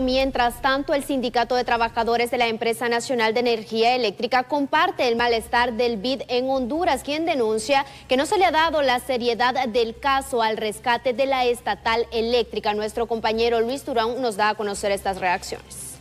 Mientras tanto, el Sindicato de Trabajadores de la Empresa Nacional de Energía Eléctrica comparte el malestar del BID en Honduras, quien denuncia que no se le ha dado la seriedad del caso al rescate de la estatal eléctrica. Nuestro compañero Luis Durán nos da a conocer estas reacciones.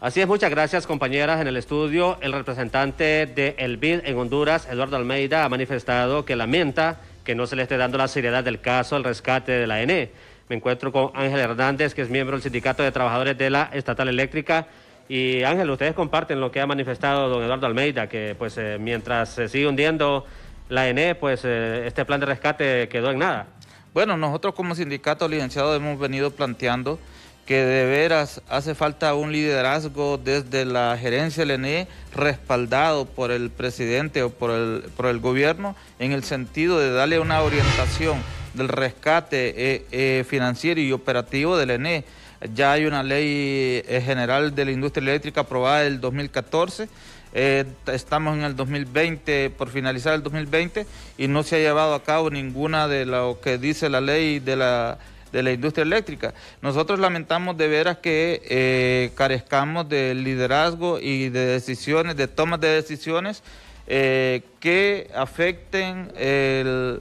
Así es, muchas gracias compañeras en el estudio. El representante de El BID en Honduras, Eduardo Almeida, ha manifestado que lamenta que no se le esté dando la seriedad del caso al rescate de la ENE. Me encuentro con Ángel Hernández, que es miembro del Sindicato de Trabajadores de la Estatal Eléctrica. Y Ángel, ustedes comparten lo que ha manifestado don Eduardo Almeida, que pues eh, mientras se sigue hundiendo la ENE, pues eh, este plan de rescate quedó en nada. Bueno, nosotros como sindicato, licenciado, hemos venido planteando que de veras hace falta un liderazgo desde la gerencia del ENE respaldado por el presidente o por el, por el gobierno en el sentido de darle una orientación del rescate eh, eh, financiero y operativo del ENE. Ya hay una ley eh, general de la industria eléctrica aprobada en el 2014. estamos en el 2020, por finalizar el 2020, y no se ha llevado a cabo ninguna de lo que dice la ley de la de la industria eléctrica. Nosotros lamentamos de veras que eh, carezcamos de liderazgo y de decisiones, de tomas de decisiones eh, que afecten el,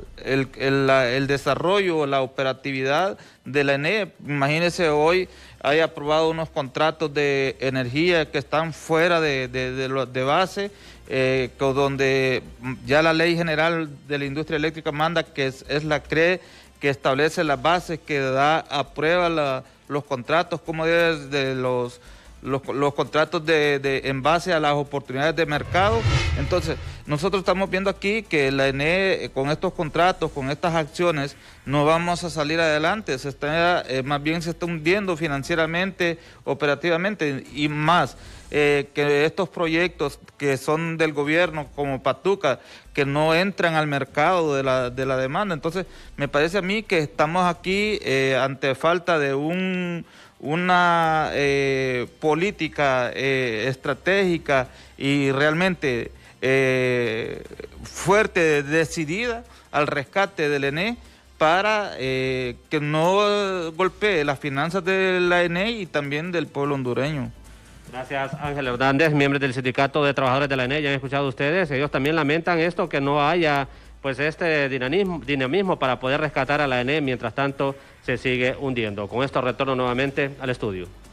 desarrollo o la operatividad de la ENE. Imagínense hoy hay aprobado unos contratos de energía que están fuera de, de, base, eh, donde ya la ley general de la industria eléctrica manda que es la CRE que establece las bases, que da aprueba los contratos, como de los, los, contratos de, de, en base a las oportunidades de mercado. Entonces, nosotros estamos viendo aquí que la ENE eh, con estos contratos, con estas acciones, no vamos a salir adelante. Se está, eh, más bien se está hundiendo financieramente, operativamente y más. Eh, que estos proyectos que son del gobierno como Patuca, que no entran al mercado de la, demanda. Entonces, me parece a mí que estamos aquí ante falta de un, una política estratégica y realmente eh, fuerte, decidida al rescate del ENE para eh, que no golpee las finanzas de la ENE y también del pueblo hondureño. Gracias Ángel Hernández, miembro del Sindicato de Trabajadores de la ENE, ya han escuchado ustedes, ellos también lamentan esto, que no haya pues este dinamismo, dinamismo para poder rescatar a la ENE mientras tanto se sigue hundiendo. Con esto retorno nuevamente al estudio.